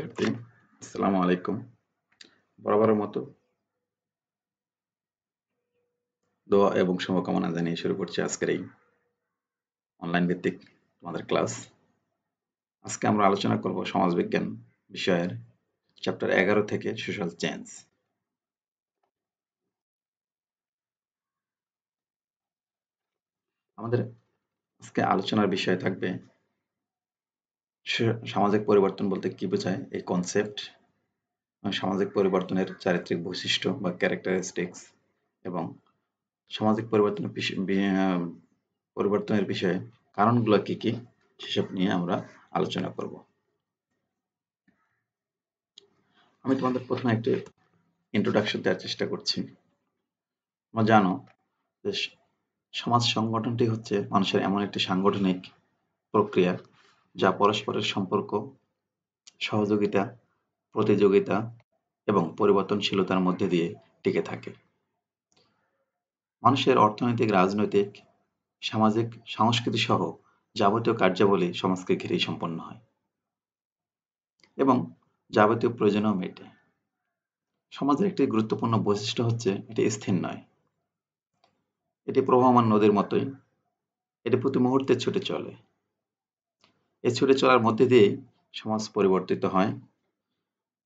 আলাইকুম বরাবরের মতো দোয়া এবং শুভকামনা জানিয়ে শুরু করছি আজকের এই অনলাইন ভিত্তিক আমাদের ক্লাস আজকে আমরা আলোচনা করব সমাজবিজ্ঞান বিষয়ের চ্যাপ্টার এগারো থেকে সোশ্যাল চেঞ্জ আমাদের আজকে আলোচনার বিষয় থাকবে সামাজিক পরিবর্তন বলতে কি বোঝায় এই কনসেপ্ট মানে সামাজিক পরিবর্তনের চারিত্রিক বৈশিষ্ট্য বা ক্যারেক্টারিস্টিক্স এবং সামাজিক পরিবর্তনের পরিবর্তনের বিষয়ে কারণগুলো কি কি সেসব নিয়ে আমরা আলোচনা করব আমি তোমাদের প্রথমে একটি ইন্ট্রোডাকশন দেওয়ার চেষ্টা করছি তোমরা জানো যে সমাজ সংগঠনটি হচ্ছে মানুষের এমন একটি সাংগঠনিক প্রক্রিয়া যা পরস্পরের সম্পর্ক, সহযোগিতা, প্রতিযোগিতা এবং পরিবর্তনশীলতার মধ্যে দিয়ে টিকে থাকে। মানুষের অর্থনৈতিক, রাজনৈতিক, সামাজিক, সংস্কৃতি সহ যাবতীয় কার্যাবলী সমাজকে ঘিরেই সম্পন্ন হয় এবং যাবতীয় প্রয়োজনও মেটে। সমাজের একটি গুরুত্বপূর্ণ বৈশিষ্ট্য হচ্ছে এটি স্থির নয়। এটি প্রবাহমান নদীর মতোই, এটি প্রতি মুহূর্তে ছুটে চলে। এই ছুটে চলার মধ্যে দিয়ে সমাজ পরিবর্তিত হয়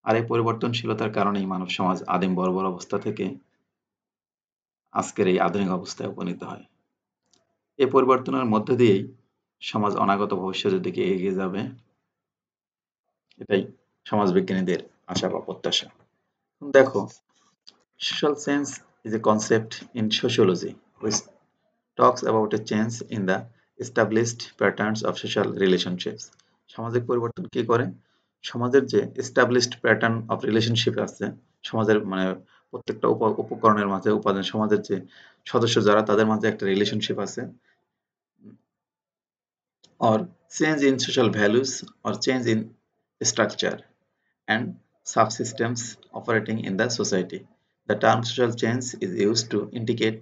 আর এই পরিবর্তনশীলতার কারণেই মানব সমাজ আদিম বর্বর অবস্থা থেকে আজকের এই আধুনিক অবস্থায় উপনীত হয় এই পরিবর্তনের মধ্য দিয়েই সমাজ অনাগত ভবিষ্যতের দিকে এগিয়ে যাবে এটাই সমাজবিজ্ঞানীদের আশা বা প্রত্যাশা দেখো social science is a concept in sociology which talks about a change in the established patterns of social relationships সামাজিক পরিবর্তন কি করে সমাজের যে established pattern of relationship আছে সমাজের মানে প্রত্যেকটা উপকরণের মাঝে উপাদান সমাজের যে সদস্য যারা তাদের মাঝে একটা রিলেশনশিপ আছে or change in social values or change in structure and sub systems operating in the society the term social change is use to indicate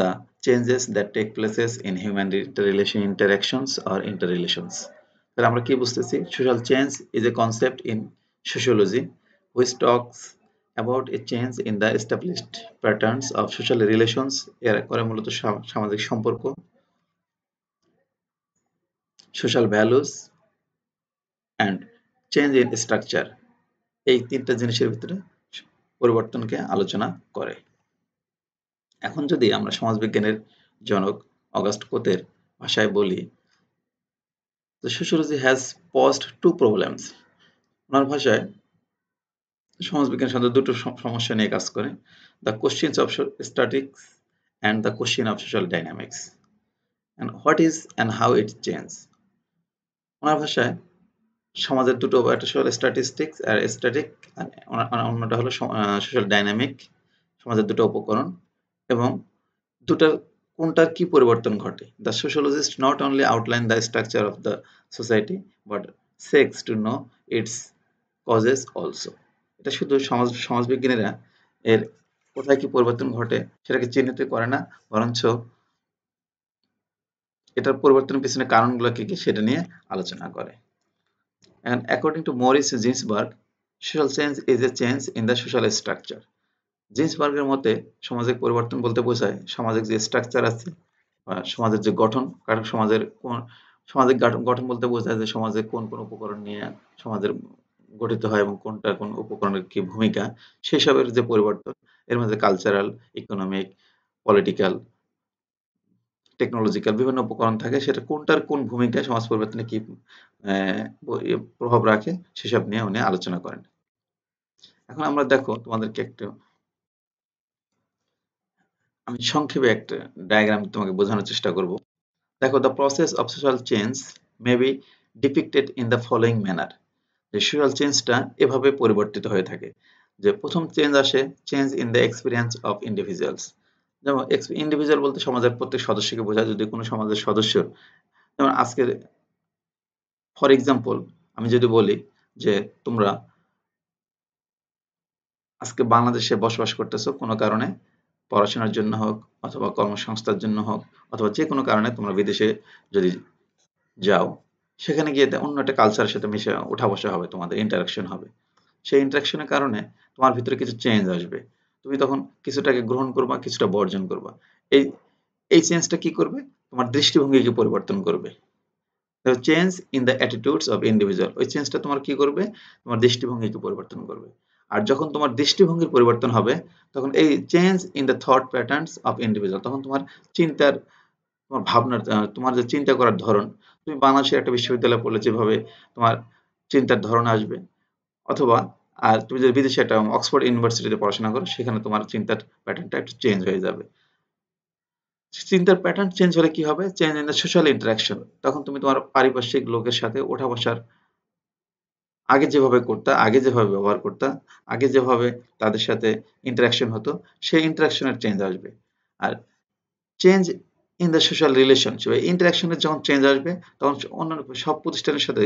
the changes that take places in human interrelation interactions or interrelations তাহলে আমরা কি বুঝতেছি social change is a concept in sociology which talks about a change in the established patterns of social relations এর করে মূলত সামাজিক সম্পর্ক social values and change in structure এই তিনটা জিনিসের ভিতরে পরিবর্তনকে আলোচনা করে এখন যদি আমরা সমাজবিজ্ঞানের জনক অগাস্ট কোতের ভাষায় বলি তো হ্যাজ পস্ট টু প্রবলেমস ওনার ভাষায় সমাজবিজ্ঞান সাথে দুটো সমস্যা নিয়ে কাজ করে the questions of statics and the question of social dynamics and what is and how it change ওনার ভাষায় সমাজের দুটো একটা সোশ্যাল স্ট্যাটিস্টিক্স আর স্ট্যাটিক অন্যটা হলো সোশ্যাল ডাইনামিক সমাজের দুটো উপকরণ এবং দুটার কোনটার কি পরিবর্তন ঘটে the sociologist not only outline the structure of the society but seeks to know its causes also এটা শুধু সমাজ সমাজবিজ্ঞানীরা এর কোথায় কি পরিবর্তন ঘটে সেটাকে চিহ্নিত করে না বরঞ্চ এটার পরিবর্তনের পিছনে কারণগুলো কি কি সেটা নিয়ে আলোচনা করে and according to Morris Ginsberg social change is a change in the social structure জেন্সবার্গের মতে সামাজিক পরিবর্তন বলতে বোঝায় সামাজিক যে স্ট্রাকচার আছে বা সমাজের যে গঠন কারণ সমাজের কোন সামাজিক গঠন বলতে বোঝায় যে সমাজে কোন কোন উপকরণ নিয়ে সমাজের গঠিত হয় এবং কোনটা কোন উপকরণের কি ভূমিকা সেসবের যে পরিবর্তন এর মধ্যে কালচারাল ইকোনমিক পলিটিক্যাল টেকনোলজিক্যাল বিভিন্ন উপকরণ থাকে সেটা কোনটার কোন ভূমিকা সমাজ পরিবর্তনে কি ইয়ে প্রভাব রাখে সেসব নিয়ে উনি আলোচনা করেন এখন আমরা দেখো তোমাদেরকে একটু আমি সংক্ষেপে একটা ডায়াগ্রাম তোমাকে বোঝানোর চেষ্টা করব দেখো the process of social change may be depicted in the following manner যে সোশ্যাল চেঞ্জটা এভাবে পরিবর্তিত হয়ে থাকে যে প্রথম চেঞ্জ আসে change in the experience of individuals যেমন ইন্ডিভিজুয়াল বলতে সমাজের প্রত্যেক সদস্যকে বোঝায় যদি কোনো সমাজের সদস্য যেমন আজকের ফর এক্সাম্পল আমি যদি বলি যে তোমরা আজকে বাংলাদেশে বসবাস করতেছো কোনো কারণে পড়াশোনার জন্য হোক অথবা কর্মসংস্থার জন্য হোক অথবা যে কোনো কারণে তোমরা বিদেশে যদি যাও সেখানে গিয়ে অন্য একটা কালচারের সাথে মিশে ওঠা বসা হবে তোমাদের ইন্টারাকশন হবে সেই ইন্টারাকশনের কারণে তোমার ভিতরে কিছু চেঞ্জ আসবে তুমি তখন কিছুটাকে গ্রহণ করবা কিছুটা বর্জন করবা এই এই চেঞ্জটা কি করবে তোমার দৃষ্টিভঙ্গিকে পরিবর্তন করবে change in the attitudes of individual ওই চেঞ্জটা তোমার কি করবে তোমার দৃষ্টিভঙ্গিকে পরিবর্তন করবে আর যখন তোমার দৃষ্টিভঙ্গির পরিবর্তন হবে তখন এই change in the thought patterns of individual তখন তোমার চিন্তার তোমার ভাবনার তোমার যে চিন্তা করার ধরন তুমি বাংলাদেশের একটা বিশ্ববিদ্যালয়ে পড়লে যেভাবে তোমার চিন্তার ধরন আসবে অথবা আর তুমি যদি বিদেশে একটা অক্সফোর্ড ইউনিভার্সিটিতে পড়াশোনা করো সেখানে তোমার চিন্তার প্যাটার্নটা একটু চেঞ্জ হয়ে যাবে চিন্তার প্যাটার্ন চেঞ্জ হলে কি হবে change in the social interaction তখন তুমি তোমার পারিপার্শ্বিক লোকের সাথে ওঠা বসার আগে যেভাবে করতা আগে যেভাবে ব্যবহার করতা আগে যেভাবে তাদের সাথে ইন্টারাকশন হতো সেই ইন্টারাকশনের চেঞ্জ আসবে আর change in the social relationship ইন্টারাকশনের যখন চেঞ্জ আসবে তখন অন্যান্য সব প্রতিষ্ঠানের সাথে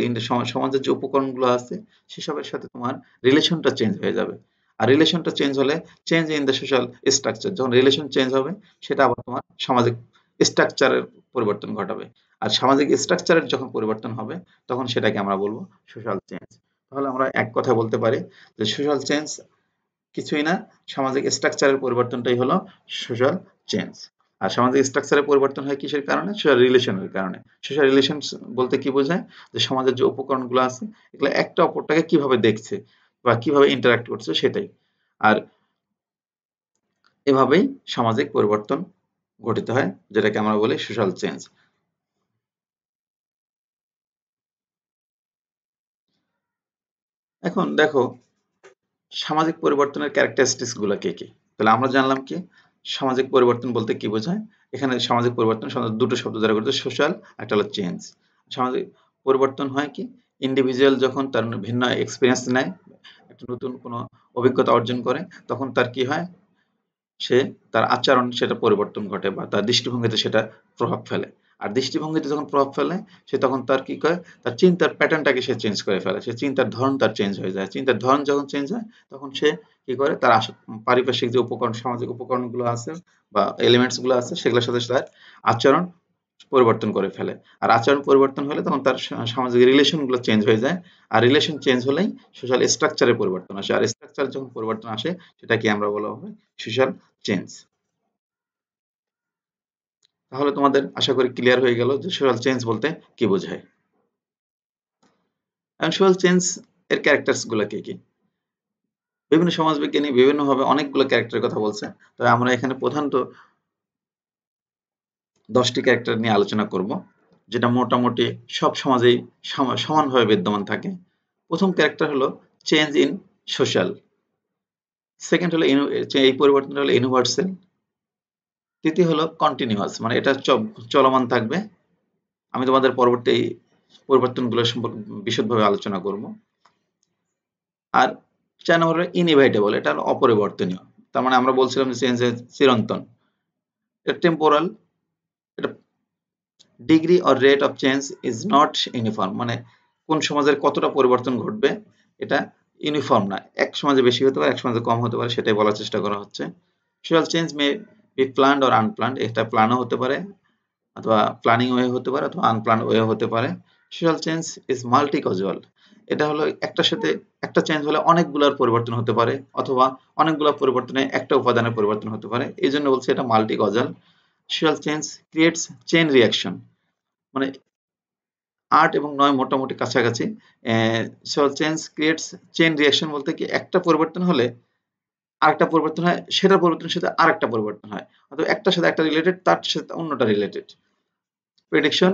সমাজের যে উপকরণগুলো আছে সেসবের সাথে তোমার রিলেশনটা চেঞ্জ হয়ে যাবে আর রিলেশনটা চেঞ্জ হলে change in the social structure যখন রিলেশন চেঞ্জ হবে সেটা আবার তোমার সামাজিক স্ট্রাকচারের পরিবর্তন ঘটাবে আর সামাজিক স্ট্রাকচারের যখন পরিবর্তন হবে তখন সেটাকে আমরা বলবো সোশ্যাল চেঞ্জ তাহলে আমরা এক কথা বলতে পারি যে সোশ্যাল চেঞ্জ কিছুই না সামাজিক স্ট্রাকচারের পরিবর্তনটাই হলো সোশ্যাল চেঞ্জ আর সামাজিক স্ট্রাকচারের পরিবর্তন হয় কিসের কারণে সোশ্যাল রিলেশনের কারণে সোশ্যাল রিলেশন বলতে কি বোঝায় যে সমাজের যে উপকরণগুলো আছে এগুলো একটা অপরটাকে কিভাবে দেখছে বা কিভাবে ইন্টারাক্ট করছে সেটাই আর এভাবেই সামাজিক পরিবর্তন ঘটিত হয় যেটাকে আমরা বলি সোশ্যাল চেঞ্জ এখন দেখো সামাজিক পরিবর্তনের ক্যারেক্টারিস্টিক্স গুলো কে কি তাহলে আমরা জানলাম কি সামাজিক পরিবর্তন বলতে কি বোঝায় এখানে সামাজিক পরিবর্তন দুটো শব্দ দ্বারা গঠিত সোশ্যাল একটা হলো চেঞ্জ সামাজিক পরিবর্তন হয় কি ইন্ডিভিজুয়াল যখন তার ভিন্ন এক্সপিরিয়েন্স নেয় একটা নতুন কোনো অভিজ্ঞতা অর্জন করে তখন তার কি হয় সে তার আচরণ সেটা পরিবর্তন ঘটে বা তার দৃষ্টিভঙ্গিতে সেটা প্রভাব ফেলে আর দৃষ্টিভঙ্গিতে যখন প্রভাব ফেলে সে তখন তার কি করে তার চিন্তার প্যাটার্নটাকে সে চেঞ্জ করে ফেলে সে চিন্তার ধরন তার চেঞ্জ হয়ে যায় চিন্তার ধরন যখন চেঞ্জ হয় তখন সে কি করে তার পারিপার্শ্বিক যে উপকরণ সামাজিক উপকরণগুলো আছে বা এলিমেন্টসগুলো আছে সেগুলোর সাথে তার আচরণ পরিবর্তন করে ফেলে আর আচরণ পরিবর্তন হলে তখন তার সামাজিক রিলেশনগুলো চেঞ্জ হয়ে যায় আর রিলেশন চেঞ্জ হলেই সোশ্যাল স্ট্রাকচারে পরিবর্তন আসে আর স্ট্রাকচার যখন পরিবর্তন আসে সেটাকে আমরা বলা হবে সোশ্যাল চেঞ্জ তাহলে তোমাদের আশা করি ক্লিয়ার হয়ে গেল যে সোশ্যাল চেঞ্জ বলতে কি বোঝায় সোশ্যাল চেঞ্জ এর গুলো কি কি বিভিন্ন সমাজবিজ্ঞানী বিভিন্নভাবে অনেকগুলো ক্যারেক্টারের কথা বলছে তবে আমরা এখানে প্রধানত দশটি ক্যারেক্টার নিয়ে আলোচনা করব যেটা মোটামুটি সব সমাজেই সমানভাবে বিদ্যমান থাকে প্রথম ক্যারেক্টার হলো চেঞ্জ ইন সোশ্যাল সেকেন্ড হলো এই পরিবর্তনটা হলো ইউনিভার্সাল তৃতীয় হলো কন্টিনিউয়াস মানে এটা চলমান থাকবে আমি তোমাদের পরবর্তী পরিবর্তনগুলো সম্পর্কে বিশদভাবে আলোচনা করব আর চার নম্বর হলো এটা হলো অপরিবর্তনীয় তার মানে আমরা বলছিলাম যে চেঞ্জ চিরন্তন এটা টেম্পোরাল এটা degree or rate of change is not uniform মানে কোন সমাজের কতটা পরিবর্তন ঘটবে এটা ইউনিফর্ম না এক সমাজে বেশি হতে পারে এক সমাজে কম হতে পারে সেটাই বলার চেষ্টা করা হচ্ছে social change may it planned or unplanned এটা প্ল্যানও হতে পারে অথবা প্ল্যানিং ওয়ে হতে পারে অথবা আনপ্ল্যান ওয়ে হতে পারে social change is multi causal এটা হলো একটার সাথে একটা চেঞ্জ হলে অনেকগুলোর পরিবর্তন হতে পারে অথবা অনেকগুলো পরিবর্তনে একটা উপাদানের পরিবর্তন হতে পারে এই জন্য বলছি এটা multi causal social change creates chain reaction মানে আট এবং নয় মোটামুটি কাছাকাছি social change creates chain reaction বলতে কি একটা পরিবর্তন হলে আরেকটা পরিবর্তন হয় সেটা পরিবর্তনের সাথে আরেকটা পরিবর্তন হয় অর্থাৎ একটার সাথে একটা রিলেটেড তার সাথে অন্যটা রিলেটেড প্রেডিকশন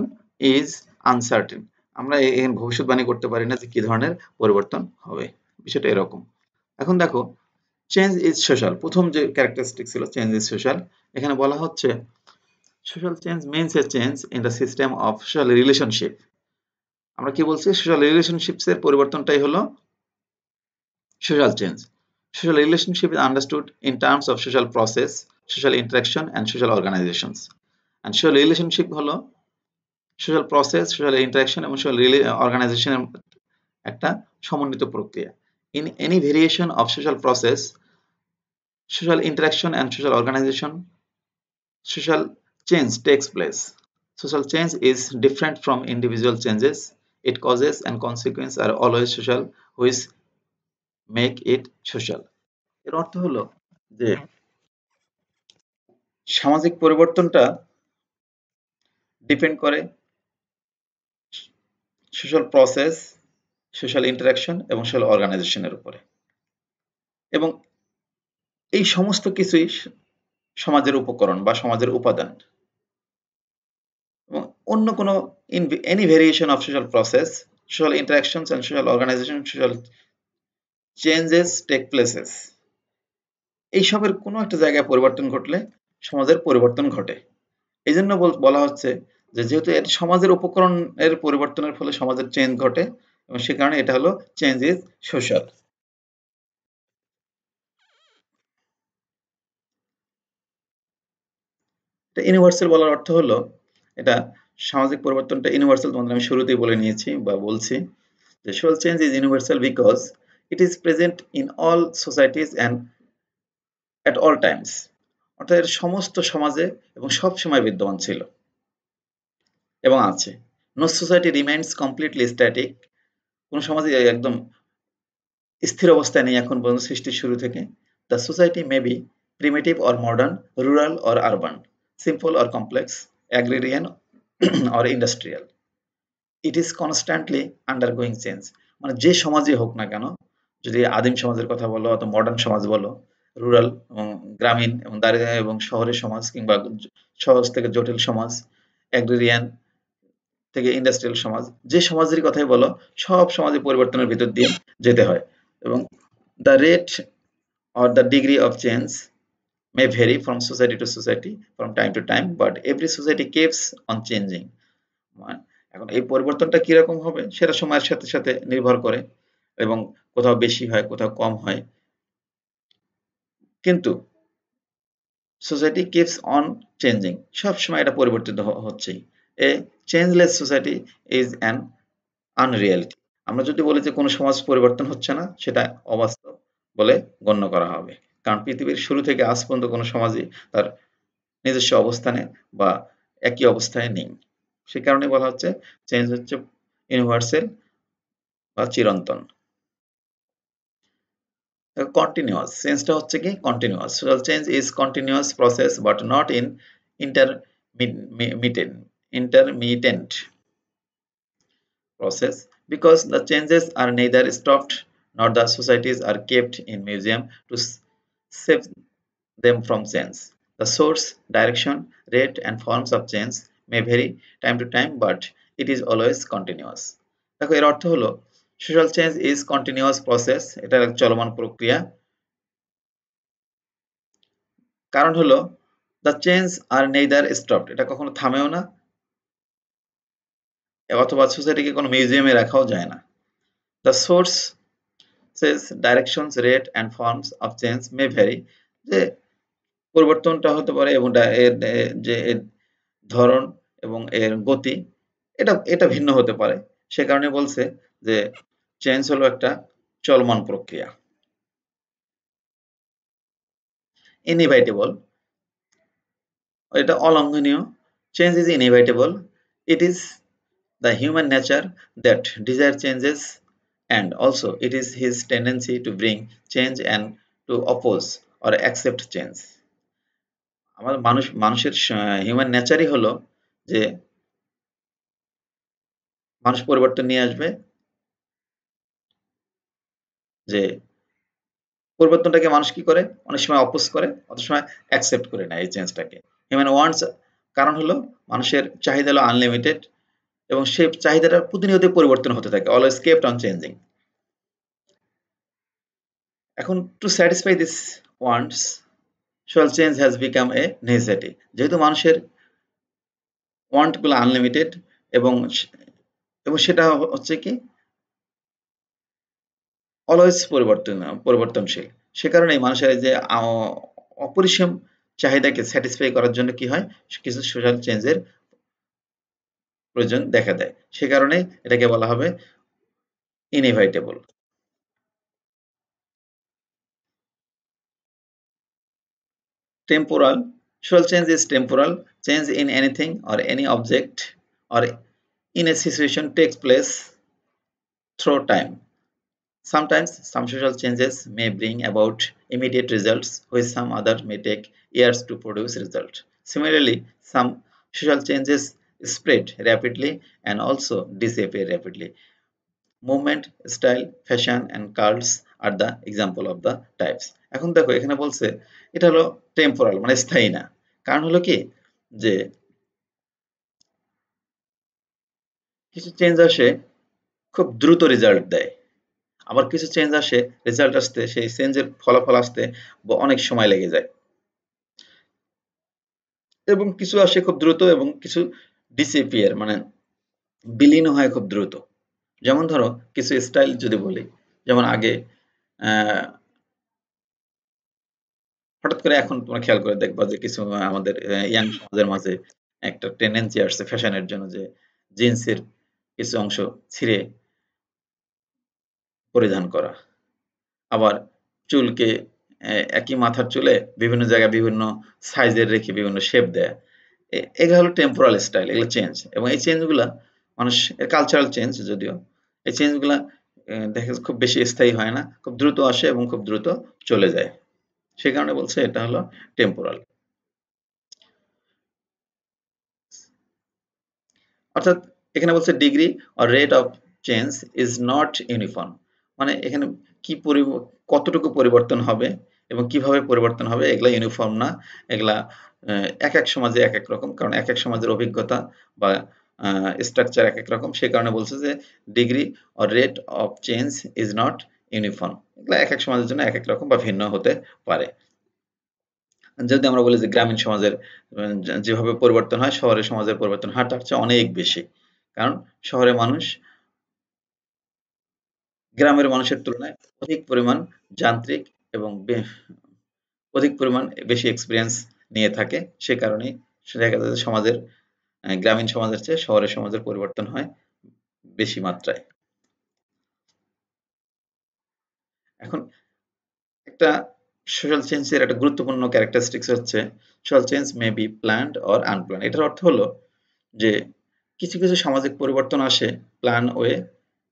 ইজ আনসার্টেন আমরা এখানে ভবিষ্যৎবাণী করতে পারি না যে কি ধরনের পরিবর্তন হবে বিষয়টা এরকম এখন দেখো চেঞ্জ ইজ সোশ্যাল প্রথম যে ক্যারেক্টারিস্টিক ছিল চেঞ্জ ইজ সোশ্যাল এখানে বলা হচ্ছে social change means a change in the system of social relationship আমরা কি বলছি সোশ্যাল রিলেশনশিপসের পরিবর্তনটাই হলো social change Social relationship is understood in terms of social process, social interaction, and social organizations. And social relationship হলো social process social interaction এবং social অর্গানাইজেশনের একটা সমন্বিত প্রক্রিয়া in any variation of social process social interaction and social organization social change takes place social change is different from individual changes it causes and consequence are always social which make it social এর অর্থ হলো যে হ্যাঁ। সামাজিক পরিবর্তনটা depend করে social process social interaction এবং social অর্গানাইজেশনের উপরে এবং এই সমস্ত কিছুই সমাজের উপকরণ বা সমাজের উপাদান এবং অন্য কোনো any variation of social process social interaction social organization social changes take places এইসবের কোনো একটা জায়গায় পরিবর্তন ঘটলে সমাজের পরিবর্তন ঘটে এই জন্য বলা হচ্ছে যে যেহেতু এটি সমাজের উপকরণের পরিবর্তনের ফলে সমাজের চেঞ্জ ঘটে এবং সে কারণে এটা হলো চেঞ্জ ইজ সোশ্যাল ইউনিভার্সাল বলার অর্থ হলো এটা সামাজিক পরিবর্তনটা ইউনিভার্সাল তোমাদের আমি শুরুতেই বলে নিয়েছি বা বলছি যে social change is universal because it is present in all societies and at all times অর্থাৎ এর সমস্ত সমাজে এবং সব সময় বিদ্যমান ছিল এবং আছে no society reminds completely static কোনো সমাজে একদম স্থির অবস্থায় নেই এখন পর্যন্ত সৃষ্টির শুরু থেকে the society may be primitive or modern rural or urban simple or complex agrarian or industrial it is constantly undergoing change মানে যে সমাজই হোক না কেন যদি আদিম সমাজের কথা বলো অথবা মডার্ন সমাজ বলো রুরাল এবং গ্রামীণ এবং দারিদ্র এবং শহরের সমাজ কিংবা সহজ থেকে জটিল সমাজ অ্যাগ্রেরিয়ান থেকে ইন্ডাস্ট্রিয়াল সমাজ যে সমাজের কথাই বলো সব সমাজে পরিবর্তনের ভিতর দিয়ে যেতে হয় এবং the rate or the degree of change may vary from society to society from time to time but every society keeps on changing এখন এই পরিবর্তনটা কিরকম হবে সেটা সময়ের সাথে সাথে নির্ভর করে এবং কোথাও বেশি হয় কোথাও কম হয় কিন্তু সোসাইটি কিপস অন চেঞ্জিং সবসময় এটা পরিবর্তিত হচ্ছেই a changeless society is an unreality আমরা যদি বলি যে কোনো সমাজ পরিবর্তন হচ্ছে না সেটা অবাস্তব বলে গণ্য করা হবে কারণ পৃথিবীর শুরু থেকে আজ পর্যন্ত কোনো সমাজই তার নিজস্ব অবস্থানে বা একই অবস্থায় নেই সে কারণে বলা হচ্ছে চেঞ্জ হচ্ছে ইউনিভার্সেল বা চিরন্তন কন্টিনিউয়াস চেঞ্জটা হচ্ছে কি continuous, social change is continuous process, but not in intermittent intermittent process because the changes are neither stopped nor the societies are kept in museum to save them from change the source direction rate and forms of change may vary time to time but it is always continuous দেখো এর অর্থ হলো social change is continuous process এটা এক চলমান প্রক্রিয়া কারণ হলো the change are neither stop এটা কখনো থামেও না অথবা সোসাইটিকে কোনো মিউজিয়ামে রাখাও যায় না the sources direction rate and forms of change may vary যে পরিবর্তনটা হতে পারে এবং এর যে এর ধরন এবং এর গতি এটা এটা ভিন্ন হতে পারে সে কারণে বলছে যে চেঞ্জ হলো একটা চলমান প্রক্রিয়া ইনএভাইটেবল এটা অলঙ্ঘনীয় change is inevitable it is the human nature that desire changes and also it is his tendency to bring change and to oppose or accept change আমার মানুষ মানুষের হিউম্যান নেচারই হলো যে মানুষ পরিবর্তন নিয়ে আসবে যে পরিবর্তনটাকে মানুষ কি করে অনেক সময় অপোজ করে অত সময় অ্যাকসেপ্ট করে নেয় এই চেঞ্জটাকে হিউম্যান ওয়ান্টস কারণ হলো মানুষের চাহিদা হলো আনলিমিটেড এবং সেই চাহিদাটা প্রতিনিয়ত পরিবর্তন হতে থাকে অলওয়েজ কেপ্ট অন চেঞ্জিং এখন to satisfy this wants social change has become a necessity যেহেতু মানুষের ওয়ান্টগুলো আনলিমিটেড এবং এবং সেটা হচ্ছে কি অলওয়েজ পরিবর্তন পরিবর্তনশীল সে কারণে মানুষের যে অপরিসীম চাহিদাকে স্যাটিসফাই করার জন্য কি হয় কিছু সোশ্যাল চেঞ্জের প্রয়োজন দেখা দেয় সে কারণে এটাকে বলা হবে inevitable temporal social change is temporal change in anything or any object or in a situation takes place through time Sometimes some social changes may bring about immediate results which some other may take years to produce result. Similarly, some social changes spread rapidly and also disappear rapidly. Movement, style, fashion and cults are the example of the types. এখন দেখো এখানে বলছে এটা হলো temporal মানে স্থায়ী না কারণ হলো কি যে কিছু চেঞ্জ আসে খুব দ্রুত রেজাল্ট দেয় আবার কিছু চেঞ্জ আসে রেজাল্ট আসতে সেই চেঞ্জের ফলাফল আসতে অনেক সময় লেগে যায় এবং কিছু আসে খুব দ্রুত এবং কিছু ডিসিপিয়ার মানে বিলীন হয় খুব দ্রুত যেমন ধরো কিছু স্টাইল যদি বলি যেমন আগে হঠাৎ করে এখন তোমরা খেয়াল করে দেখবা যে কিছু আমাদের ইয়াং সমাজের মাঝে একটা টেন্ডেন্সি আসছে ফ্যাশনের জন্য যে জিন্সের কিছু অংশ ছিঁড়ে পরিধান করা আবার চুলকে একই মাথার চুলে বিভিন্ন জায়গায় বিভিন্ন সাইজের রেখে বিভিন্ন শেপ দেয় এগুলো হলো টেম্পোরাল স্টাইল এগুলো চেঞ্জ এবং এই চেঞ্জগুলা মানুষ এর কালচারাল চেঞ্জ যদিও এই চেঞ্জগুলা দেখে খুব বেশি স্থায়ী হয় না খুব দ্রুত আসে এবং খুব দ্রুত চলে যায় সে কারণে বলছে এটা হলো টেম্পোরাল অর্থাৎ এখানে বলছে degree or rate of change is not uniform মানে এখানে কি পরি কতটুকু পরিবর্তন হবে এবং কিভাবে পরিবর্তন হবে এগুলা ইউনিফর্ম না এগুলা এক এক সমাজে এক এক রকম কারণ এক এক সমাজের অভিজ্ঞতা বা স্ট্রাকচার এক এক রকম সে কারণে বলছে যে degree or rate of change is not uniform এগুলা এক এক সমাজের জন্য এক এক রকম বা ভিন্ন হতে পারে যদি আমরা বলি যে গ্রামীণ সমাজের যেভাবে পরিবর্তন হয় শহরের সমাজের পরিবর্তন হয় তার চেয়ে অনেক বেশি কারণ শহরে মানুষ গ্রামের মানুষের তুলনায় অধিক পরিমাণ যান্ত্রিক এবং অধিক পরিমাণ বেশি এক্সপিরিয়েন্স নিয়ে থাকে সে কারণে দেখা যাচ্ছে সমাজের গ্রামীণ সমাজের চেয়ে শহরের সমাজের পরিবর্তন হয় বেশি মাত্রায় এখন একটা সোশ্যাল চেঞ্জের একটা গুরুত্বপূর্ণ ক্যারেক্টারিস্টিক্স হচ্ছে social change may be planned or unplanned এটার অর্থ হলো যে কিছু কিছু সামাজিক পরিবর্তন আসে প্ল্যান ওয়ে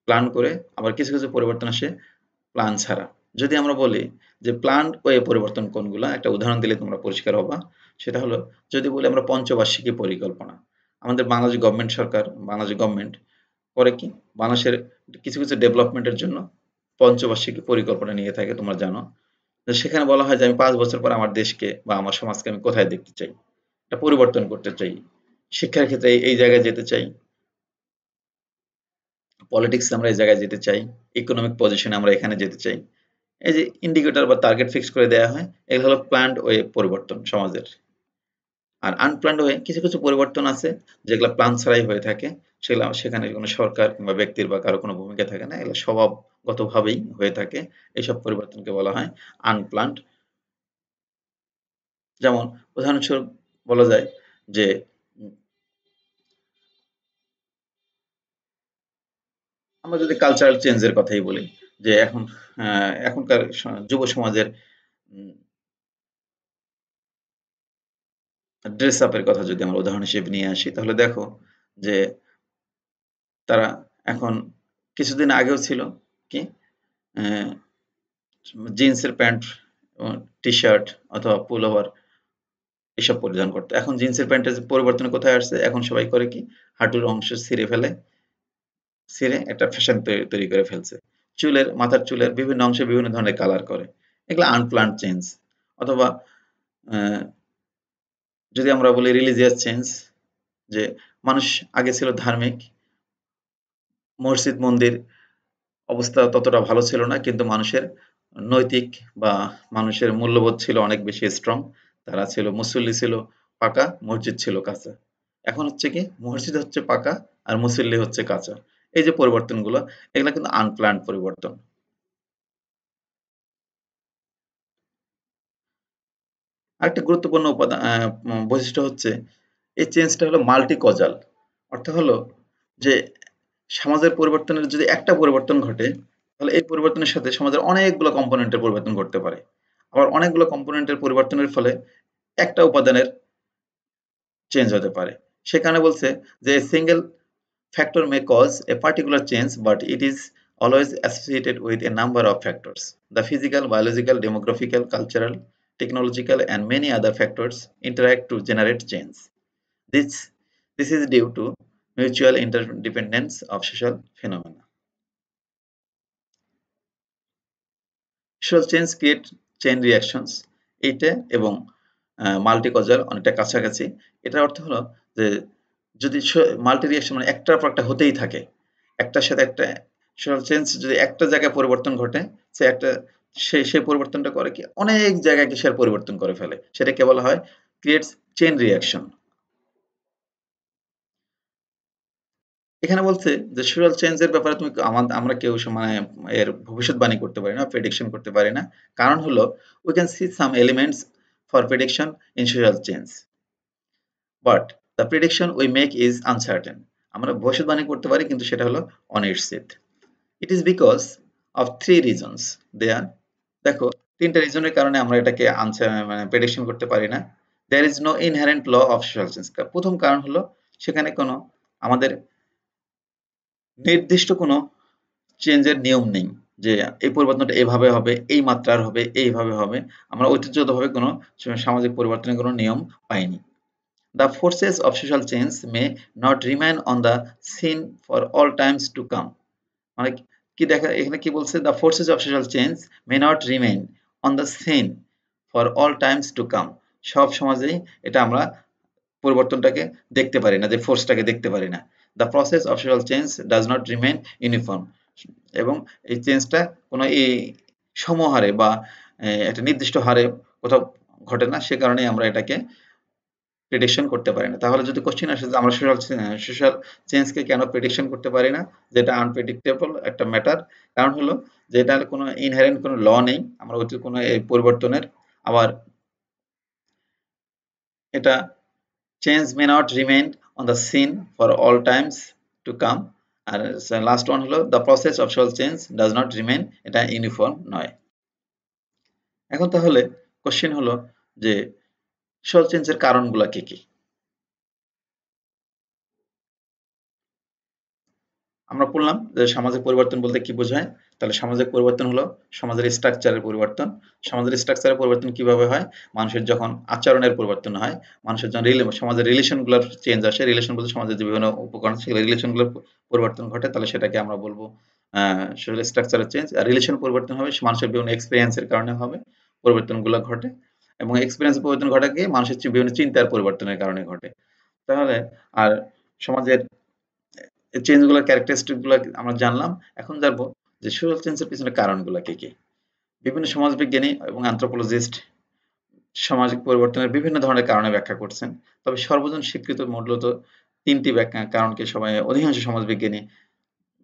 প্ল্যান করে আবার কিছু কিছু পরিবর্তন আসে প্ল্যান ছাড়া যদি আমরা বলি যে প্ল্যান ওয়ে পরিবর্তন কোনগুলো একটা উদাহরণ দিলে তোমরা পরিষ্কার হবা সেটা হলো যদি বলি আমরা পঞ্চবার্ষিকী পরিকল্পনা আমাদের বাংলাদেশ গভর্নমেন্ট সরকার বাংলাদেশ গভর্নমেন্ট করে কি বাংলাদেশের কিছু কিছু ডেভেলপমেন্টের জন্য পঞ্চবার্ষিকী পরিকল্পনা নিয়ে থাকে তোমরা জানো সেখানে বলা হয় যে আমি পাঁচ বছর পর আমার দেশকে বা আমার সমাজকে আমি কোথায় দেখতে চাই এটা পরিবর্তন করতে চাই শিক্ষার ক্ষেত্রে এই জায়গায় যেতে চাই পলিটিক্স আমরা এই জায়গায় যেতে চাই ইকোনমিক পজিশনে আমরা এখানে যেতে চাই এই যে ইন্ডিকেটর বা টার্গেট ফিক্স করে দেওয়া হয় এগুলো হলো প্ল্যান্ড ওয়ে পরিবর্তন সমাজের আর আনপ্ল্যান্ড ওয়ে কিছু কিছু পরিবর্তন আছে যেগুলো প্ল্যান ছাড়াই হয়ে থাকে সেগুলো সেখানে কোনো সরকার কিংবা ব্যক্তির বা কারো কোনো ভূমিকা থাকে না এগুলো স্বভাবগতভাবেই হয়ে থাকে এইসব পরিবর্তনকে বলা হয় আনপ্ল্যান্ড যেমন উদাহরণস্বরূপ বলা যায় যে আমরা যদি কালচারাল চেঞ্জের কথাই বলি যে এখন এখনকার যুব সমাজের ড্রেস আপের কথা যদি আমরা উদাহরণ হিসেবে নিয়ে আসি তাহলে দেখো যে তারা এখন কিছুদিন আগেও ছিল কি জিন্সের প্যান্ট টি শার্ট অথবা পুল ওভার এসব পরিধান করতো এখন জিন্সের প্যান্টের পরিবর্তন কোথায় আসছে এখন সবাই করে কি হাঁটুর অংশ ছিঁড়ে ফেলে ছিঁড়ে একটা ফ্যাশন তৈরি করে ফেলছে চুলের মাথার চুলের বিভিন্ন অংশে বিভিন্ন ধরনের কালার করে এগুলো আনপ্লান্ট চেঞ্জ অথবা যদি আমরা বলি রিলিজিয়াস চেঞ্জ যে মানুষ আগে ছিল ধার্মিক মসজিদ মন্দির অবস্থা ততটা ভালো ছিল না কিন্তু মানুষের নৈতিক বা মানুষের মূল্যবোধ ছিল অনেক বেশি স্ট্রং তারা ছিল মুসল্লি ছিল পাকা মসজিদ ছিল কাঁচা এখন হচ্ছে কি মসজিদ হচ্ছে পাকা আর মুসল্লি হচ্ছে কাঁচা এই যে পরিবর্তনগুলো এগুলো কিন্তু আনপ্ল্যান্ড পরিবর্তন আরেকটা গুরুত্বপূর্ণ উপাদান বৈশিষ্ট্য হচ্ছে এই চেঞ্জটা হলো মাল্টি কজাল অর্থাৎ হলো যে সমাজের পরিবর্তনের যদি একটা পরিবর্তন ঘটে তাহলে এই পরিবর্তনের সাথে সমাজের অনেকগুলো কম্পোনেন্টের পরিবর্তন ঘটতে পারে আবার অনেকগুলো কম্পোনেন্টের পরিবর্তনের ফলে একটা উপাদানের চেঞ্জ হতে পারে সেখানে বলছে যে single Factor may cause a particular change, but it is always associated with a number of factors. The physical, biological, demographical, cultural, technological, and many other factors interact to generate change. This, this is due to mutual interdependence of social phenomena. Social change create chain reactions. এইটা এবং multi কজার অনেকটা কাছাকাছি এটার অর্থ হলো যে যদি multi reaction মানে একটার পর একটা হতেই থাকে একটার সাথে একটা সোশ্যাল চেঞ্জ যদি একটা জায়গায় পরিবর্তন ঘটে সে একটা সে সে পরিবর্তনটা করে কি অনেক জায়গায় সে পরিবর্তন করে ফেলে সেটাকে বলা হয় ক্রিয়েটস চেন রিয়াকশন এখানে বলছে যে সোশ্যাল চেঞ্জের ব্যাপারে তুমি আমরা কেউ মানে এর ভবিষ্যৎবাণী করতে পারি না প্রেডিকশন করতে পারি না কারণ হলো we can see some elements for prediction in social change but the prediction we make is uncertain আমরা ভবিষ্যৎবাণী করতে পারি কিন্তু সেটা হলো অনিশ্চিত it is because of three reasons there দেখো তিনটা রিজনের কারণে আমরা এটাকে আনসার মানে প্রেডিকশন করতে পারি না there is no inherent law of social change প্রথম কারণ হলো সেখানে কোনো আমাদের নির্দিষ্ট কোনো চেঞ্জের নিয়ম নেই যে এই পরিবর্তনটা এভাবে হবে এই মাত্রার হবে এইভাবে হবে আমরা ঐতিহ্যগতভাবে কোনো সামাজিক পরিবর্তনের কোনো নিয়ম পাইনি The forces of social change may not remain on the scene for all times to come. মানে কি দেখা এখানে কি বলছে the forces of social change may not remain on the scene for all times to come সব সমাজেই এটা আমরা পরিবর্তনটাকে দেখতে পারি না যে ফোর্সটাকে দেখতে পারি না the process of social change does not remain uniform এবং এই চেঞ্জটা কোনো এই সমহারে বা একটা নির্দিষ্ট হারে কোথাও ঘটে না সে কারণে আমরা এটাকে প্রেডিকশন করতে পারি না তাহলে যদি কোশ্চেন আসে যে আমরা সোশ্যাল সোশ্যাল চেঞ্জকে কেন প্রেডিকশন করতে পারি না যেটা আনপ্রেডিক্টেবল একটা ম্যাটার কারণ হলো যে এটা কোনো ইনহারেন্ট কোনো ল নেই আমরা ওই কোনো এই পরিবর্তনের আবার এটা change may not remain on the scene for all times to come আর লাস্ট ওয়ান হলো the process of social change does not remain এটা ইউনিফর্ম নয় এখন তাহলে কোশ্চেন হলো যে সল চেঞ্জের কারণগুলো কি কি আমরা বললাম যে সামাজিক পরিবর্তন বলতে কি বোঝায় তাহলে সামাজিক পরিবর্তন হলো সমাজের স্ট্রাকচারের পরিবর্তন সমাজের স্ট্রাকচারের পরিবর্তন কিভাবে হয় মানুষের যখন আচরণের পরিবর্তন হয় মানুষের যখন সমাজের রিলেশনগুলোর চেঞ্জ আসে রিলেশন বলতে সমাজের যে বিভিন্ন উপকরণ সেগুলো রিলেশনগুলোর পরিবর্তন ঘটে তাহলে সেটাকে আমরা বলবো সোশ্যাল স্ট্রাকচারের চেঞ্জ আর রিলেশন পরিবর্তন হবে মানুষের বিভিন্ন এক্সপিরিয়েন্সের কারণে হবে পরিবর্তনগুলো ঘটে এবং এক্সপিরিয়েন্স পরিবর্তন ঘটা কি মানুষের বিভিন্ন চিন্তার পরিবর্তনের কারণে ঘটে তাহলে আর সমাজের চেঞ্জগুলো ক্যারেক্টারিস্টিকগুলো আমরা জানলাম এখন জানবো যে সোশ্যাল চেঞ্জের পিছনে কারণগুলো কি কি বিভিন্ন সমাজবিজ্ঞানী এবং অ্যান্থ্রোপোলজিস্ট সামাজিক পরিবর্তনের বিভিন্ন ধরনের কারণে ব্যাখ্যা করছেন তবে সর্বজন স্বীকৃত মূলত তিনটি ব্যাখ্যা কারণকে সবাই অধিকাংশ সমাজবিজ্ঞানী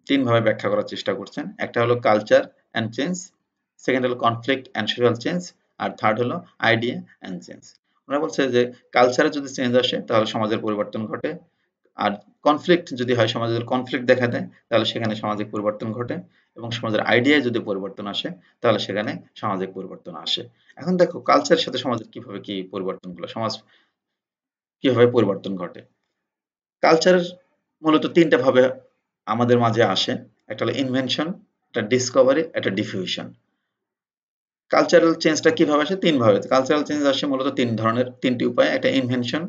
তিনভাবে ব্যাখ্যা করার চেষ্টা করছেন একটা হলো কালচার অ্যান্ড চেঞ্জ সেকেন্ড হলো কনফ্লিক্ট অ্যান্ড সোশ্যাল চেঞ্জ আর থার্ড হলো আইডিয়া অ্যান্ড চেঞ্জ ওরা বলছে যে কালচারে যদি চেঞ্জ আসে তাহলে সমাজের পরিবর্তন ঘটে আর কনফ্লিক্ট যদি হয় সমাজের কনফ্লিক্ট দেখা দেয় তাহলে সেখানে সামাজিক পরিবর্তন ঘটে এবং সমাজের আইডিয়ায় যদি পরিবর্তন আসে তাহলে সেখানে সামাজিক পরিবর্তন আসে এখন দেখো কালচারের সাথে সমাজের কিভাবে কি পরিবর্তন গুলো সমাজ কিভাবে পরিবর্তন ঘটে কালচার মূলত তিনটা ভাবে আমাদের মাঝে আসে একটা হলো ইনভেনশন একটা ডিসকভারি একটা ডিফিউশন কালচারাল চেঞ্জটা কিভাবে আসে তিন ভাবে কালচারাল চেঞ্জ আসে মূলত তিন ধরনের তিনটি উপায় একটা ইনভেনশন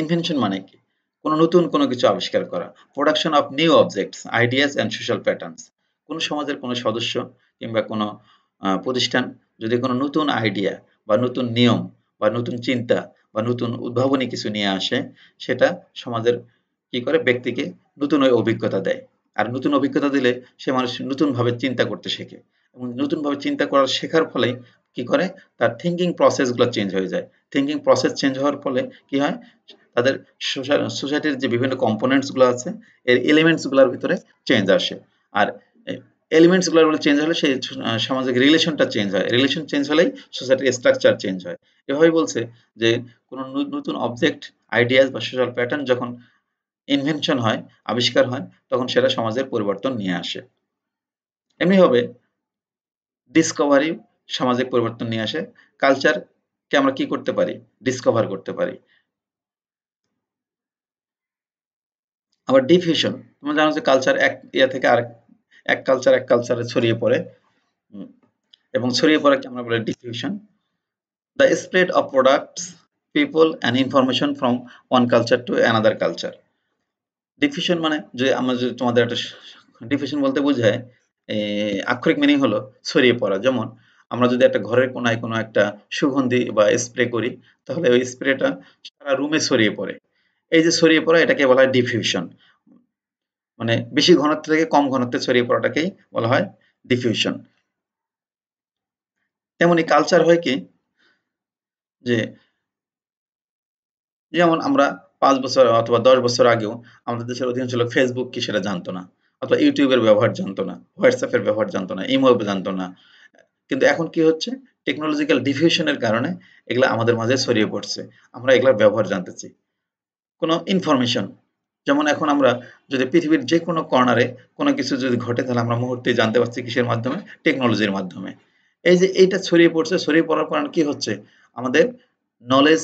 ইনভেনশন মানে কি কোনো নতুন কোনো কিছু আবিষ্কার করা production of new objects ideas and social patterns কোন সমাজের কোনো সদস্য কিংবা কোনো প্রতিষ্ঠান যদি কোনো নতুন আইডিয়া বা নতুন নিয়ম বা নতুন চিন্তা বা নতুন উদ্ভাবনী কিছু নিয়ে আসে সেটা সমাজের কি করে ব্যক্তিকে নতুন ওই অভিজ্ঞতা দেয় আর নতুন অভিজ্ঞতা দিলে সে মানুষ নতুনভাবে চিন্তা করতে শেখে এবং নতুনভাবে চিন্তা করার শেখার ফলে কি করে তার থিঙ্কিং প্রসেসগুলো চেঞ্জ হয়ে যায় থিঙ্কিং প্রসেস চেঞ্জ হওয়ার ফলে কি হয় তাদের সোসাইটির যে বিভিন্ন কম্পোনেন্টসগুলো আছে এর এলিমেন্টসগুলোর ভিতরে চেঞ্জ আসে আর এলিমেন্টসগুলোর চেঞ্জ হলে সেই সামাজিক রিলেশনটা চেঞ্জ হয় রিলেশন চেঞ্জ হলেই সোসাইটির স্ট্রাকচার চেঞ্জ হয় এভাবে বলছে যে কোনো নতুন অবজেক্ট আইডিয়াস বা সোশ্যাল প্যাটার্ন যখন ইনভেনশন হয় আবিষ্কার হয় তখন সেটা সমাজের পরিবর্তন নিয়ে আসে এমনি হবে ডিসকভারি সামাজিক পরিবর্তন নিয়ে আসে কালচার কে আমরা কি করতে পারি ডিসকভার করতে পারি আবার ডিফিউশন তোমরা জানো যে কালচার এক ইয়া থেকে আর এক কালচার এক কালচারে ছড়িয়ে পড়ে এবং ছড়িয়ে পড়াকে আমরা বলি diffusion the spread of products people and information from one culture to another culture diffusion মানে যে আমরা যদি তোমাদের একটা ডিফিউশন বলতে বোঝায় আক্ষরিক মিনিং হলো ছড়িয়ে পড়া যেমন আমরা যদি একটা ঘরের কোনায় কোনো একটা সুগন্ধি বা স্প্রে করি তাহলে ওই স্প্রেটা সারা রুমে ছড়িয়ে পড়ে এই যে ছড়িয়ে পড়া এটাকে বলা হয় ডিফিউশন মানে বেশি ঘনত্ব থেকে কম ঘনত্বে ছড়িয়ে পড়াটাকেই বলা হয় ডিফিউশন তেমনি কালচার হয় কি যে যেমন আমরা পাঁচ বছর অথবা দশ বছর আগেও আমাদের দেশের অধিকাংশ লোক ফেসবুক কি সেটা জানতো না অথবা ইউটিউবের ব্যবহার জানতো না হোয়াটসঅ্যাপের ব্যবহার জানতো না ইমো জানতো না কিন্তু এখন কি হচ্ছে টেকনোলজিক্যাল ডিফিউশনের কারণে এগুলো আমাদের মাঝে ছড়িয়ে পড়ছে আমরা এগুলোর ব্যবহার জানতেছি কোনো ইনফরমেশন যেমন এখন আমরা যদি পৃথিবীর যে কোনো কর্নারে কোনো কিছু যদি ঘটে তাহলে আমরা মুহূর্তে জানতে পারছি কিসের মাধ্যমে টেকনোলজির মাধ্যমে এই যে এইটা ছড়িয়ে পড়ছে ছড়িয়ে পড়ার কারণ কি হচ্ছে আমাদের নলেজ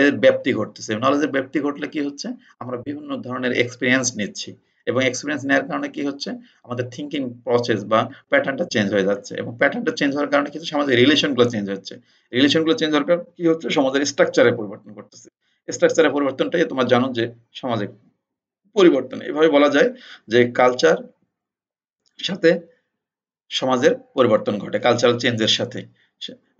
এর ব্যাপ্তি ঘটতেছে নলেজের ব্যাপ্তি ঘটলে কি হচ্ছে আমরা বিভিন্ন ধরনের এক্সপিরিয়েন্স নিচ্ছি এবং এক্সপিরিয়েন্স নেওয়ার কারণে কি হচ্ছে আমাদের থিঙ্কিং প্রসেস বা প্যাটার্নটা চেঞ্জ হয়ে যাচ্ছে এবং প্যাটার্নটা চেঞ্জ হওয়ার কারণে কিছু সমাজের রিলেশনগুলো চেঞ্জ হচ্ছে রিলেশনগুলো চেঞ্জ হওয়ার কারণে কি হচ্ছে সমাজের স্ট্রাকচারে পরিবর্তন করতেছে স্ট্রাকচারের পরিবর্তনটাই তোমার জানো যে সমাজে পরিবর্তন এভাবে বলা যায় যে কালচার সাথে সমাজের পরিবর্তন ঘটে কালচারাল চেঞ্জের সাথে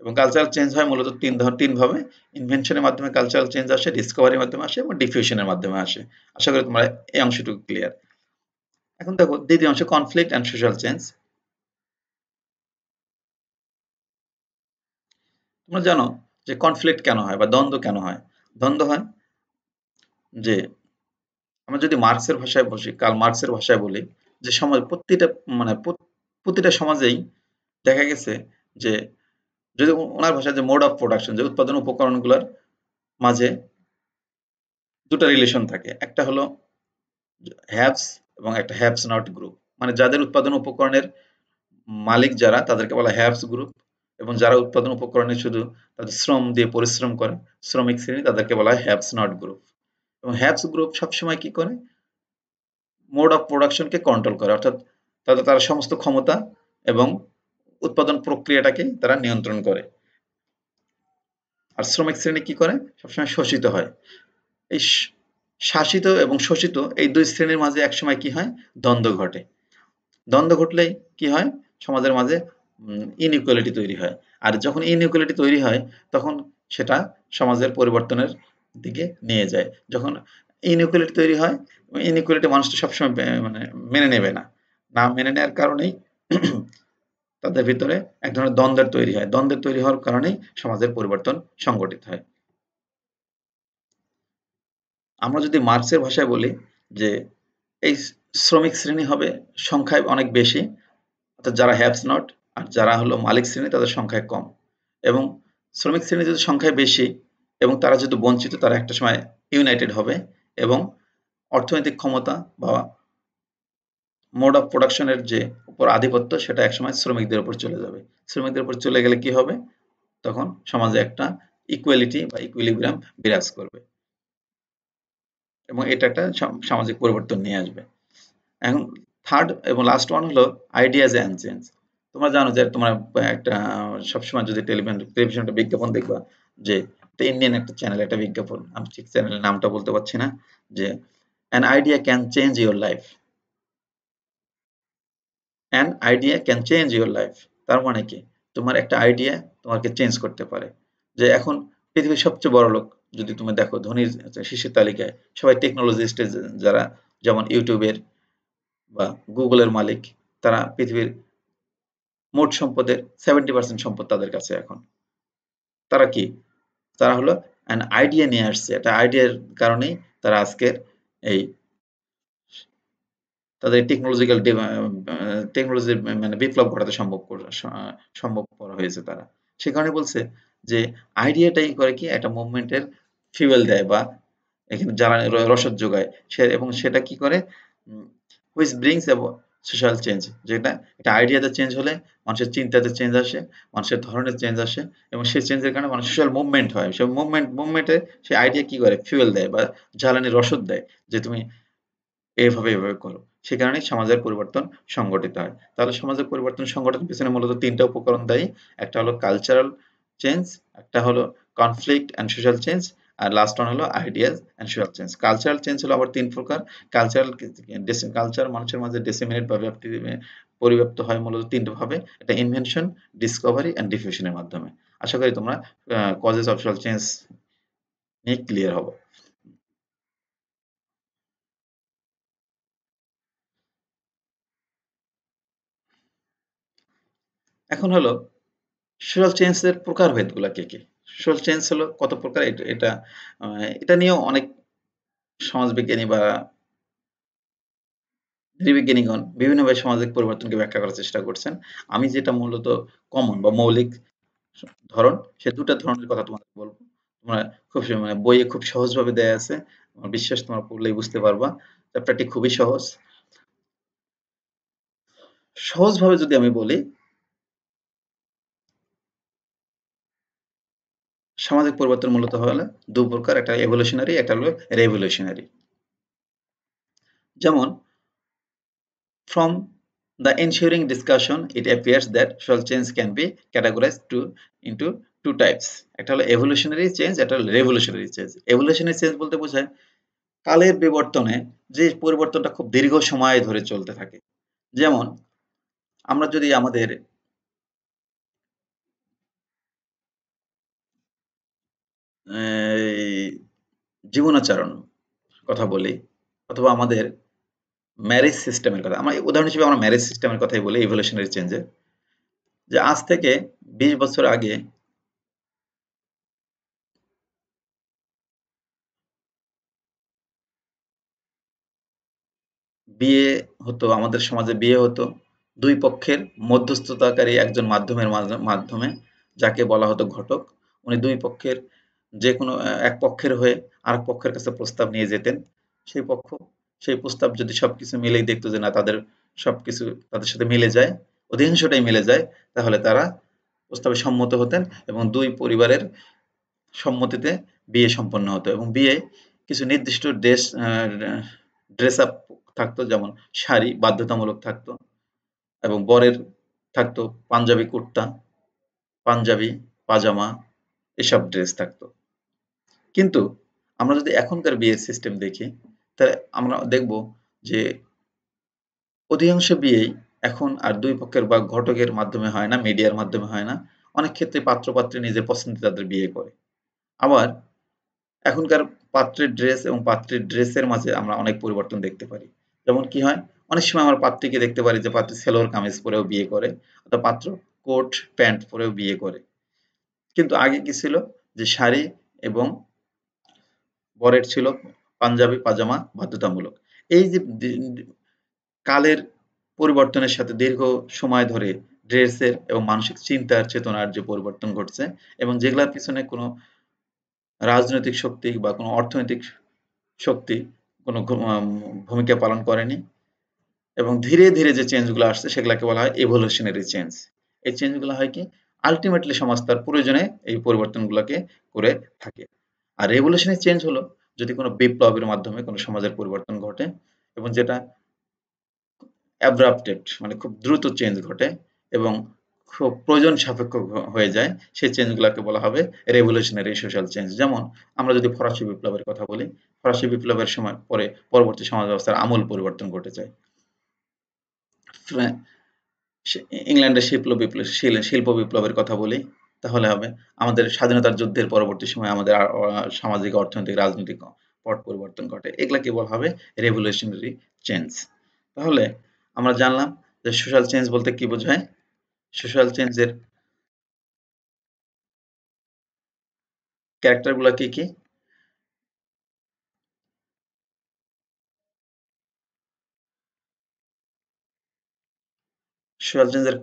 এবং কালচারাল চেঞ্জ হয় মূলত তিন ধর তিনভাবে ইনভেনশনের মাধ্যমে কালচারাল চেঞ্জ আসে ডিসকভারির মাধ্যমে আসে এবং ডিফিউশনের মাধ্যমে আসে আশা করি তোমরা এই অংশটুকু ক্লিয়ার এখন দেখো দ্বিতীয় অংশ কনফ্লিক্ট এন্ড সোশ্যাল চেঞ্জ তোমরা জানো যে কনফ্লিক্ট কেন হয় বা দ্বন্দ্ব কেন হয় দ্বন্দ্ব হয় যে আমরা যদি মার্কসের ভাষায় বসি কাল মার্কসের ভাষায় বলি যে সমাজ প্রতিটা মানে প্রতিটা সমাজেই দেখা গেছে যে যদি ওনার ভাষায় যে মোড অফ প্রোডাকশন যে উৎপাদন উপকরণগুলোর মাঝে দুটা রিলেশন থাকে একটা হলো হ্যাভস এবং একটা হ্যাপস নট গ্রুপ মানে যাদের উৎপাদন উপকরণের মালিক যারা তাদেরকে বলা হ্যাপস গ্রুপ এবং যারা উৎপাদন উপকরণে শুধু তাদের শ্রম দিয়ে পরিশ্রম করে শ্রমিক শ্রেণী তাদেরকে বলা হয় হ্যাপস নট গ্রুপ এবং হ্যাপস গ্রুপ সবসময় কি করে মোড অফ প্রোডাকশনকে কন্ট্রোল করে অর্থাৎ তাদের তারা সমস্ত ক্ষমতা এবং উৎপাদন প্রক্রিয়াটাকে তারা নিয়ন্ত্রণ করে আর শ্রমিক শ্রেণী কি করে সবসময় শোষিত হয় এই শাসিত এবং শোষিত এই দুই শ্রেণীর মাঝে একসময় কি হয় দ্বন্দ্ব ঘটে দ্বন্দ্ব ঘটলে কি হয় সমাজের মাঝে ইনইকুয়ালিটি তৈরি হয় আর যখন ইনইকুয়ালিটি তৈরি হয় তখন সেটা সমাজের পরিবর্তনের দিকে নিয়ে যায় যখন ইনইকুয়ালিটি তৈরি হয় ইনইকুয়ালিটি মানুষটা সবসময় মানে মেনে নেবে না না মেনে নেওয়ার কারণেই তাদের ভিতরে এক ধরনের দ্বন্দ্বের তৈরি হয় দ্বন্দ্বের তৈরি হওয়ার কারণেই সমাজের পরিবর্তন সংঘটিত হয় আমরা যদি মার্কসের ভাষায় বলি যে এই শ্রমিক শ্রেণী হবে সংখ্যায় অনেক বেশি অর্থাৎ যারা হ্যাপস নট আর যারা হলো মালিক শ্রেণী তাদের সংখ্যায় কম এবং শ্রমিক শ্রেণী যদি সংখ্যায় বেশি এবং তারা যেহেতু বঞ্চিত তারা একটা সময় ইউনাইটেড হবে এবং অর্থনৈতিক ক্ষমতা বা মোড অফ প্রোডাকশনের যে উপর আধিপত্য সেটা একসময় শ্রমিকদের উপর চলে যাবে শ্রমিকদের উপর চলে গেলে কি হবে তখন সমাজে একটা ইকুয়ালিটি বা ইকুইলিব্রিয়াম বিরাজ করবে এবং এটা একটা সামাজিক পরিবর্তন নিয়ে আসবে এখন থার্ড এবং লাস্ট ওয়ান হলো আইডিয়াজ অ্যান্ড চেঞ্জ তোমরা জানো যে তোমার একটা সবসময় যদি টেলিভিশন টেলিভিশন একটা বিজ্ঞাপন দেখবা যে ইন্ডিয়ান একটা চ্যানেল একটা বিজ্ঞাপন আমি ঠিক চ্যানেলের নামটা বলতে পারছি না যে an idea can change your life an idea can change your life তার মানে কি তোমার একটা আইডিয়া তোমাকে চেঞ্জ করতে পারে যে এখন পৃথিবীর সবচেয়ে বড় লোক যদি তুমি দেখো ধনির শীর্ষের তালিকায় সবাই টেকনোলজিস্টের যারা যেমন ইউটিউবের বা গুগলের মালিক তারা পৃথিবীর মোট সম্পদের সেভেন্টি পার্সেন্ট সম্পদ তাদের কাছে এখন তারা কি তারা হলো অ্যান আইডিয়া নিয়ে আসছে একটা আইডিয়ার কারণেই তারা আজকের এই তাদের টেকনোলজিক্যাল টেকনোলজি মানে বিপ্লব ঘটাতে সম্ভব সম্ভব করা হয়েছে তারা সে কারণে বলছে যে আইডিয়াটাই করে কি একটা মুভমেন্টের ফিউয়েল দেয় বা এখানে জ্বালানি রসদ যোগায় সে এবং সেটা কি করে হুইচ ব্রিংস সোশ্যাল চেঞ্জ যেটা একটা আইডিয়াতে চেঞ্জ হলে মানুষের চিন্তাতে চেঞ্জ আসে মানুষের ধরনের চেঞ্জ আসে এবং সেই চেঞ্জের কারণে মানুষ সোশ্যাল মুভমেন্ট হয় সেই মুভমেন্ট মুভমেন্টে সেই আইডিয়া কি করে ফিউয়েল দেয় বা জ্বালানি রসদ দেয় যে তুমি এভাবে এভাবে করো সে কারণে সমাজের পরিবর্তন সংগঠিত হয় তাহলে সমাজের পরিবর্তন সংগঠন পিছনে মূলত তিনটা উপকরণ দায়ী একটা হলো কালচারাল চেঞ্জ একটা হলো কনফ্লিক্ট অ্যান্ড সোশ্যাল চেঞ্জ আর লাস্ট ওয়ান হলো ideas and social change cultural change হলো আবার তিন প্রকার কালচারাল কালচার মানুষের মাঝে ডিসেমিনেট বা ব্যাপ্তি পরিব্যাপ্ত হয় মূলত তিনটে ভাবে এটা ইনভেনশন ডিসকভারি অ্যান্ড ডিফিউশনের মাধ্যমে আশা করি তোমরা কজেস অফ সোশ্যাল চেঞ্জ নিয়ে ক্লিয়ার হবো এখন হলো সোশ্যাল চেঞ্জের প্রকারভেদগুলো কি কি সোশ্যাল চেঞ্জ হলো কত প্রকার এটা এটা নিয়েও অনেক সমাজবিজ্ঞানী বা নৃবিজ্ঞানীগণ বিভিন্নভাবে সামাজিক পরিবর্তনকে ব্যাখ্যা করার চেষ্টা করছেন আমি যেটা মূলত কমন বা মৌলিক ধরন সে দুটা ধরনের কথা তোমাকে বলবো তোমরা খুব মানে বইয়ে খুব সহজভাবে দেয়া আছে আমার বিশ্বাস তোমরা পড়লেই বুঝতে পারবা চ্যাপ্টারটি খুবই সহজ সহজভাবে যদি আমি বলি সামাজিক পরিবর্তন মূলত হলো দু প্রকার একটা এভলিউশনারি একটা হলো রেভলিউশনারি যেমন from the ensuring discussion it appears that social change can be categorize to into two types একটা হলো এভলিউশনারি চেঞ্জ একটা হলো রেভলিউশনারি চেঞ্জ এভলিউশনারি চেঞ্জ বলতে বোঝায় কালের বিবর্তনে যে পরিবর্তনটা খুব দীর্ঘ সময় ধরে চলতে থাকে যেমন আমরা যদি আমাদের জীবনাচরণ কথা বলি অথবা আমাদের ম্যারেজ সিস্টেমের কথা আমার উদাহরণ হিসেবে আমরা ম্যারেজ সিস্টেমের কথাই বলি ইভলিউশনারি চেঞ্জে যে আজ থেকে বিশ বছর আগে বিয়ে হতো আমাদের সমাজে বিয়ে হতো দুই পক্ষের মধ্যস্থতাকারী একজন মাধ্যমের মাধ্যমে যাকে বলা হতো ঘটক উনি দুই পক্ষের যে কোনো এক পক্ষের হয়ে আর পক্ষের কাছে প্রস্তাব নিয়ে যেতেন সেই পক্ষ সেই প্রস্তাব যদি সবকিছু মিলেই দেখতো যে না তাদের সবকিছু তাদের সাথে মিলে যায় অধিকাংশটাই মিলে যায় তাহলে তারা প্রস্তাবে সম্মত হতেন এবং দুই পরিবারের সম্মতিতে বিয়ে সম্পন্ন হতো এবং বিয়ে কিছু নির্দিষ্ট ড্রেস ড্রেস আপ থাকতো যেমন শাড়ি বাধ্যতামূলক থাকতো এবং বরের থাকতো পাঞ্জাবি কুর্তা পাঞ্জাবি পাজামা এসব ড্রেস থাকতো কিন্তু আমরা যদি এখনকার বিয়ের সিস্টেম দেখি তাহলে আমরা দেখব যে অধিকাংশ বিয়েই এখন আর দুই পক্ষের বা ঘটকের মাধ্যমে হয় না মিডিয়ার মাধ্যমে হয় না অনেক ক্ষেত্রে পাত্র পাত্রী নিজের পছন্দে তাদের বিয়ে করে আবার এখনকার পাত্রের ড্রেস এবং পাত্রের ড্রেসের মাঝে আমরা অনেক পরিবর্তন দেখতে পারি যেমন কি হয় অনেক সময় আমরা পাত্রীকে দেখতে পারি যে পাত্র সেলোর কামিজ পরেও বিয়ে করে অথবা পাত্র কোট প্যান্ট পরেও বিয়ে করে কিন্তু আগে কি ছিল যে শাড়ি এবং বরের ছিল পাঞ্জাবি পাজামা বাধ্যতামূলক এই যে কালের পরিবর্তনের সাথে দীর্ঘ সময় ধরে ড্রেসের এবং মানসিক চিন্তার চেতনার যে পরিবর্তন ঘটছে এবং যেগুলোর পিছনে কোনো রাজনৈতিক শক্তি বা কোনো অর্থনৈতিক শক্তি কোনো ভূমিকা পালন করেনি এবং ধীরে ধীরে যে চেঞ্জগুলো আসছে সেগুলোকে বলা হয় এভলিউশনারি চেঞ্জ এই চেঞ্জগুলো হয় কি আলটিমেটলি সমাজ তার প্রয়োজনে এই পরিবর্তনগুলোকে করে থাকে আর রেভলিউশনের চেঞ্জ হলো যদি কোনো বিপ্লবের মাধ্যমে কোনো সমাজের পরিবর্তন ঘটে এবং যেটা অ্যাব্রাপ্টেড মানে খুব দ্রুত চেঞ্জ ঘটে এবং খুব প্রয়োজন সাপেক্ষ হয়ে যায় সেই চেঞ্জগুলোকে বলা হবে রেভলিউশনারি সোশ্যাল চেঞ্জ যেমন আমরা যদি ফরাসি বিপ্লবের কথা বলি ফরাসি বিপ্লবের সময় পরে পরবর্তী সমাজ ব্যবস্থার আমূল পরিবর্তন ঘটে যায় ইংল্যান্ডের শিল্প বিপ্লব শিল্প বিপ্লবের কথা বলি তাহলে হবে আমাদের স্বাধীনতার যুদ্ধের পরবর্তী সময় আমাদের সামাজিক অর্থনৈতিক রাজনৈতিক পট পরিবর্তন ঘটে এগুলাকে বলা হবে রেভলিউশনারি চেঞ্জ তাহলে আমরা জানলাম যে সোশ্যাল চেঞ্জ বলতে কি বোঝায় সোশ্যাল চেঞ্জের ক্যারেক্টারগুলো কি কি সেলফ চেঞ্জের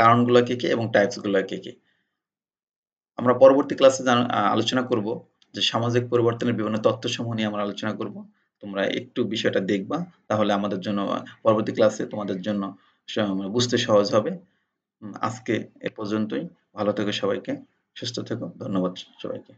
কারণ গুলা কি কি এবং গুলা কি কি আমরা পরবর্তী ক্লাসে আলোচনা করব যে সামাজিক পরিবর্তনের বিভিন্ন তত্ত্বসমূহ নিয়ে আমরা আলোচনা করব তোমরা একটু বিষয়টা দেখবা তাহলে আমাদের জন্য পরবর্তী ক্লাসে তোমাদের জন্য বুঝতে সহজ হবে আজকে এ পর্যন্তই ভালো থেকো সবাইকে সুস্থ থেকো ধন্যবাদ সবাইকে